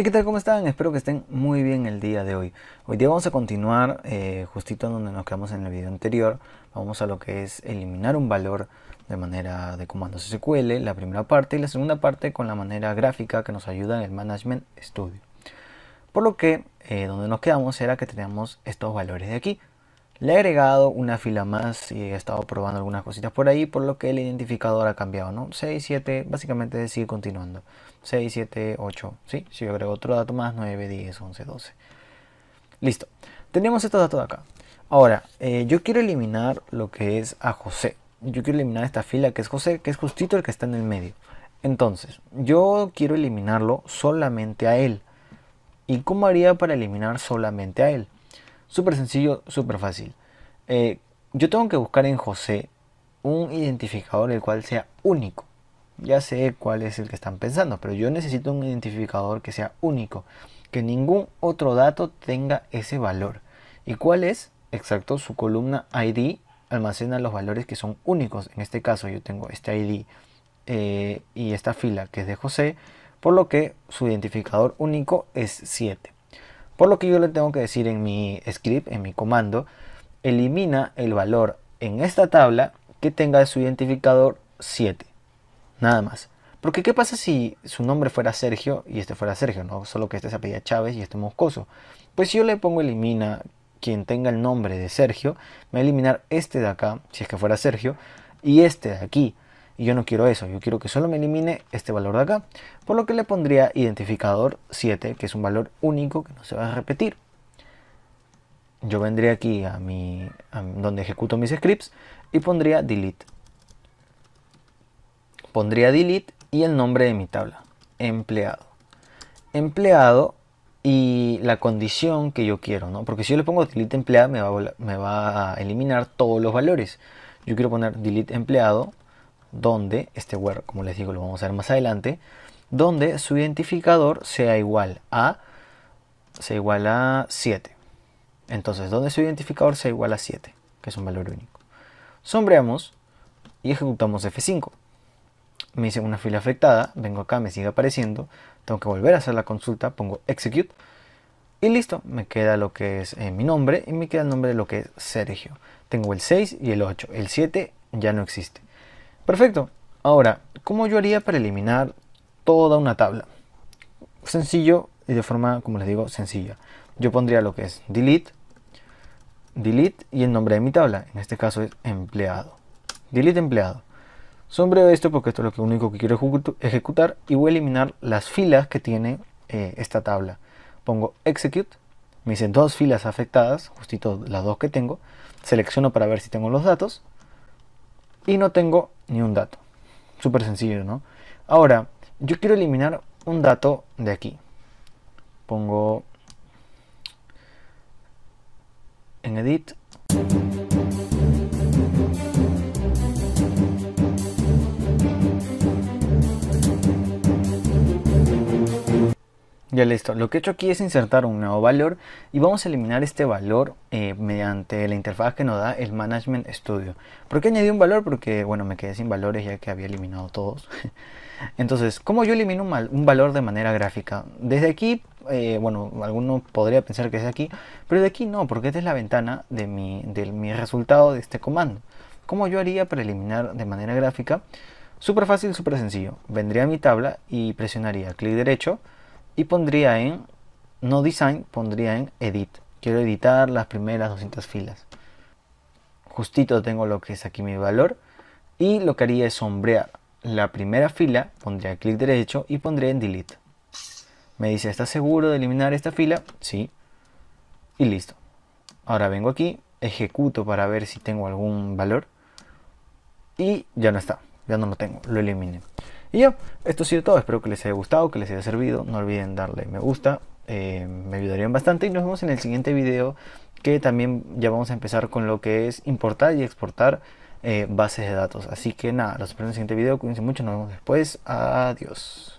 Hey, ¿qué tal? ¿Cómo están? Espero que estén muy bien el día de hoy. Hoy día vamos a continuar eh, justito donde nos quedamos en el video anterior. Vamos a lo que es eliminar un valor de manera de comando SQL, la primera parte, y la segunda parte con la manera gráfica que nos ayuda en el Management Studio. Por lo que, eh, donde nos quedamos era que teníamos estos valores de aquí, le he agregado una fila más y he estado probando algunas cositas por ahí, por lo que el identificador ha cambiado, ¿no? 6, 7, básicamente sigue continuando. 6, 7, 8, ¿sí? Si yo agrego otro dato más, 9, 10, 11, 12. Listo. Tenemos estos datos de acá. Ahora, eh, yo quiero eliminar lo que es a José. Yo quiero eliminar esta fila que es José, que es justito el que está en el medio. Entonces, yo quiero eliminarlo solamente a él. ¿Y cómo haría para eliminar solamente a él? Súper sencillo, súper fácil. Eh, yo tengo que buscar en José un identificador el cual sea único. Ya sé cuál es el que están pensando, pero yo necesito un identificador que sea único, que ningún otro dato tenga ese valor. ¿Y cuál es? Exacto, su columna ID almacena los valores que son únicos. En este caso yo tengo este ID eh, y esta fila que es de José, por lo que su identificador único es 7. Por lo que yo le tengo que decir en mi script, en mi comando, elimina el valor en esta tabla que tenga su identificador 7. Nada más. Porque ¿qué pasa si su nombre fuera Sergio y este fuera Sergio? No solo que este se apellida Chávez y este Moscoso. Pues si yo le pongo elimina quien tenga el nombre de Sergio, me va a eliminar este de acá, si es que fuera Sergio, y este de aquí y yo no quiero eso, yo quiero que solo me elimine este valor de acá, por lo que le pondría identificador 7, que es un valor único que no se va a repetir. Yo vendría aquí a mi donde ejecuto mis scripts y pondría delete. Pondría delete y el nombre de mi tabla, empleado. Empleado y la condición que yo quiero, ¿no? Porque si yo le pongo delete empleado me va, me va a eliminar todos los valores. Yo quiero poner delete empleado donde este where, como les digo, lo vamos a ver más adelante, donde su identificador sea igual a sea igual a 7. Entonces, donde su identificador sea igual a 7, que es un valor único. Sombreamos y ejecutamos F5. Me hice una fila afectada, vengo acá, me sigue apareciendo, tengo que volver a hacer la consulta, pongo execute y listo, me queda lo que es eh, mi nombre y me queda el nombre de lo que es Sergio. Tengo el 6 y el 8, el 7 ya no existe. Perfecto. Ahora, ¿cómo yo haría para eliminar toda una tabla? Sencillo y de forma, como les digo, sencilla. Yo pondría lo que es delete, delete y el nombre de mi tabla. En este caso es empleado. Delete empleado. Sombreo esto porque esto es lo único que quiero ejecutar y voy a eliminar las filas que tiene eh, esta tabla. Pongo execute, me dicen dos filas afectadas, justito las dos que tengo. Selecciono para ver si tengo los datos y no tengo ni un dato. Súper sencillo, ¿no? Ahora, yo quiero eliminar un dato de aquí. Pongo en edit Ya listo, lo que he hecho aquí es insertar un nuevo valor y vamos a eliminar este valor eh, mediante la interfaz que nos da el Management Studio. ¿Por qué añadí un valor? Porque bueno, me quedé sin valores ya que había eliminado todos. Entonces, ¿cómo yo elimino un, valor de manera gráfica? Desde aquí, eh, bueno, alguno podría pensar que es aquí, pero de aquí no, porque esta es la ventana de mi, de mi resultado de este comando. ¿Cómo yo haría para eliminar de manera gráfica? Súper fácil, súper sencillo. Vendría a mi tabla y presionaría clic derecho y pondría en, no design, pondría en edit. Quiero editar las primeras 200 filas. Justito tengo lo que es aquí mi valor y lo que haría es sombrear la primera fila, pondría clic derecho y pondría en delete. Me dice, ¿estás seguro de eliminar esta fila? Sí. Y listo. Ahora vengo aquí, ejecuto para ver si tengo algún valor. Y ya no está, ya no lo tengo, lo eliminé. Y ya, esto ha sido todo. Espero que les haya gustado, que les haya servido. No olviden darle me gusta, eh, me ayudarían bastante. Y nos vemos en el siguiente video, que también ya vamos a empezar con lo que es importar y exportar eh, bases de datos. Así que nada, los espero en el siguiente video. Cuídense mucho, nos vemos después. Adiós.